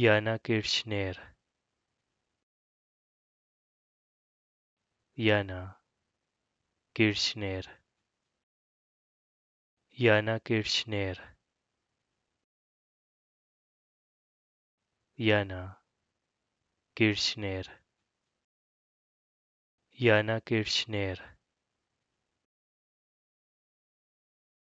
Jana Kirchner Jana Kirchner Jana Kirchner Jana Kirchner Jana Kirchner